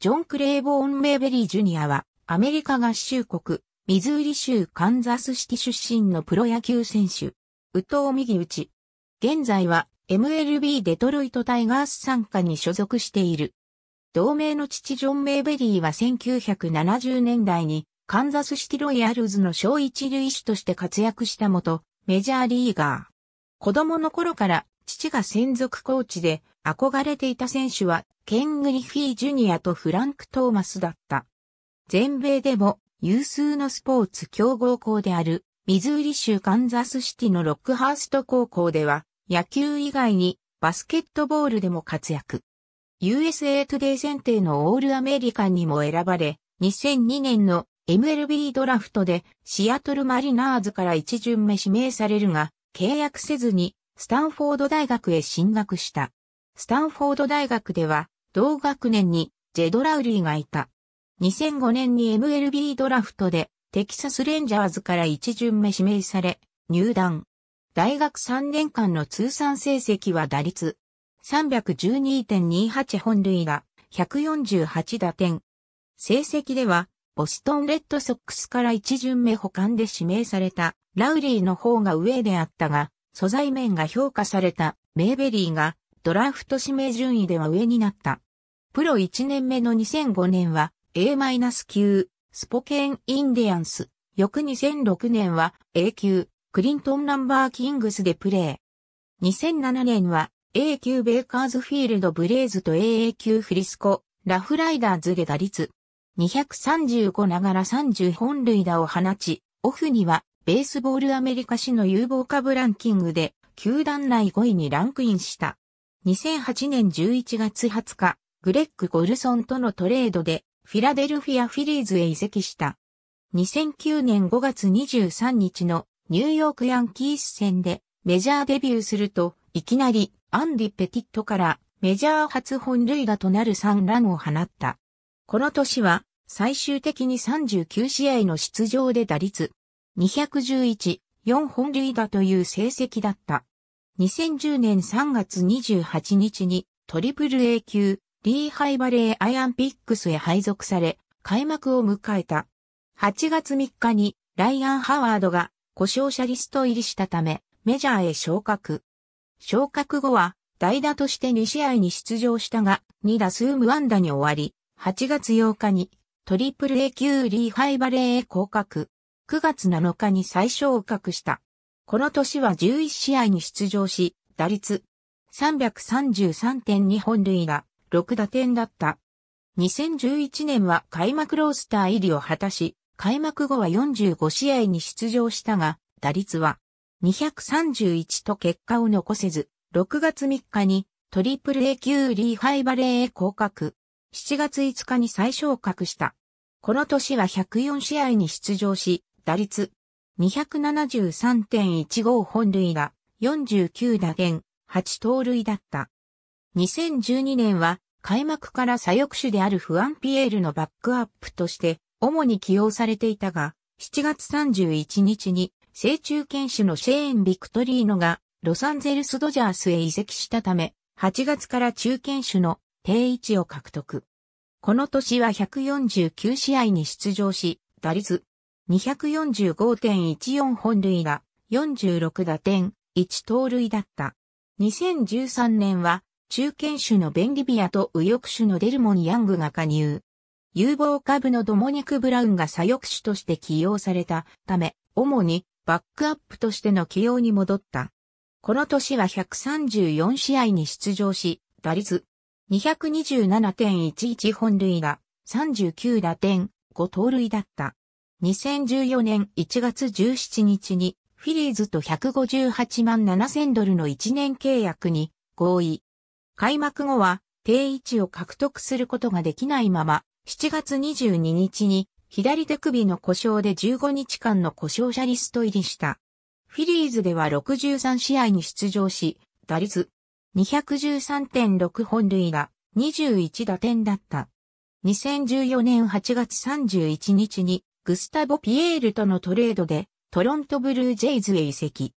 ジョン・クレイボーン・メイベリー・ジュニアは、アメリカ合衆国、ミズーリ州カンザスシティ出身のプロ野球選手、宇藤右ち。現在は、MLB デトロイトタイガース参加に所属している。同盟の父ジョン・メイベリーは1970年代に、カンザスシティロイヤルズの小一類手として活躍したもと、メジャーリーガー。子供の頃から、父が専属コーチで、憧れていた選手は、ケン・グリフィー・ジュニアとフランク・トーマスだった。全米でも有数のスポーツ強豪校である、ミズーリ州カンザスシティのロックハースト高校では、野球以外にバスケットボールでも活躍。USA トゥデイ選定のオールアメリカンにも選ばれ、2002年の MLB ドラフトでシアトルマリナーズから一巡目指名されるが、契約せずにスタンフォード大学へ進学した。スタンフォード大学では、同学年にジェドラウリーがいた。2005年に MLB ドラフトでテキサスレンジャーズから一巡目指名され、入団。大学3年間の通算成績は打率312.28本塁打148打点。成績では、ボストンレッドソックスから一巡目保管で指名されたラウリーの方が上であったが、素材面が評価されたメイベリーがドラフト指名順位では上になった。プロ1年目の2005年は A- 9スポケン・インディアンス。翌2006年は A 級、クリントン・ナンバー・キングスでプレー。2007年は A 級ベイカーズフィールド・ブレイズと AA 級フリスコ、ラフライダーズで打率。235ながら30本塁打を放ち、オフにはベースボールアメリカ市の有望株ランキングで球団内5位にランクインした。2008年11月20日、グレッグ・ゴルソンとのトレードでフィラデルフィア・フィリーズへ移籍した。2009年5月23日のニューヨークヤンキース戦でメジャーデビューすると、いきなりアンディ・ペティットからメジャー初本塁打となる3ランを放った。この年は最終的に39試合の出場で打率211、4本塁打という成績だった。2010年3月28日にトリプル A 級リーハイバレーアイアンピックスへ配属され、開幕を迎えた。8月3日にライアン・ハワードが故障者リスト入りしたため、メジャーへ昇格。昇格後は、代打として2試合に出場したが、2打数無安打に終わり、8月8日にトリプル A 級リーハイバレーへ降格。9月7日に再昇格した。この年は11試合に出場し、打率333.2本塁打、6打点だった。2011年は開幕ロースター入りを果たし、開幕後は45試合に出場したが、打率は231と結果を残せず、6月3日にトリプル A 級リーハイバレーへ降格。7月5日に再昇格した。この年は104試合に出場し、打率273.15本塁打、49打点、8盗塁だった。2012年は開幕から左翼手であるフアンピエールのバックアップとして主に起用されていたが、7月31日に正中堅手のシェーン・ビクトリーノがロサンゼルス・ドジャースへ移籍したため、8月から中堅手の定位置を獲得。この年は149試合に出場し、打率245.14本塁打、46打点、1盗塁だった。2013年は、中堅種のベンリビアと右翼種のデルモン・ヤングが加入。有望株のドモニク・ブラウンが左翼種として起用されたため、主にバックアップとしての起用に戻った。この年は134試合に出場し、打率227.11本塁打、39打点、5盗塁だった。2014年1月17日にフィリーズと158万7000ドルの1年契約に合意。開幕後は定位置を獲得することができないまま7月22日に左手首の故障で15日間の故障者リスト入りした。フィリーズでは63試合に出場し、打率213.6本塁打21打点だった。2014年8月31日にグスタボ・ピエールとのトレードでトロントブルージェイズへ移籍。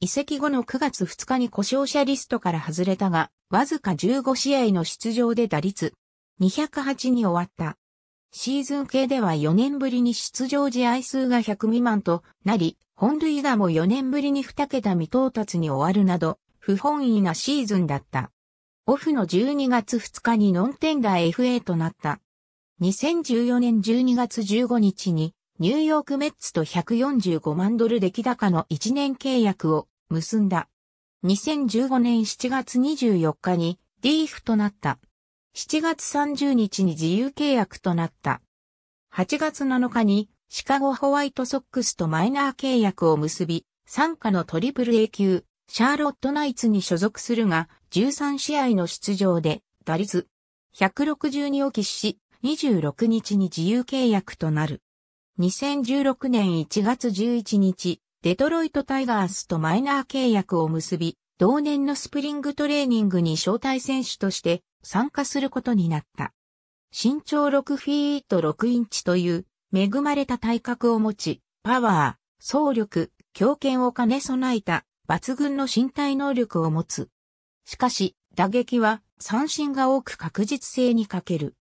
移籍後の9月2日に故障者リストから外れたが、わずか15試合の出場で打率208に終わった。シーズン系では4年ぶりに出場試合数が100未満となり、本塁打も4年ぶりに2桁未到達に終わるなど、不本意なシーズンだった。オフの12月2日にノンテンダー FA となった。2014年12月15日にニューヨークメッツと145万ドル出来高の1年契約を結んだ。2015年7月24日にーフとなった。7月30日に自由契約となった。8月7日にシカゴホワイトソックスとマイナー契約を結び、参加のトリプル A 級、シャーロットナイツに所属するが、13試合の出場で、打率、162を喫し、26日に自由契約となる。2016年1月11日、デトロイトタイガースとマイナー契約を結び、同年のスプリングトレーニングに招待選手として参加することになった。身長6フィート6インチという恵まれた体格を持ち、パワー、総力、強肩を兼ね備えた抜群の身体能力を持つ。しかし、打撃は三振が多く確実性に欠ける。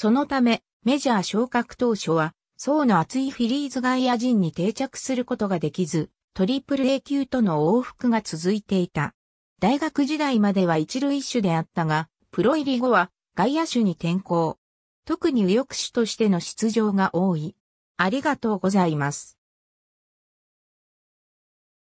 そのため、メジャー昇格当初は、層の厚いフィリーズ外野陣に定着することができず、トリプル A 級との往復が続いていた。大学時代までは一塁手であったが、プロ入り後は外野手に転向。特に右翼手としての出場が多い。ありがとうございます。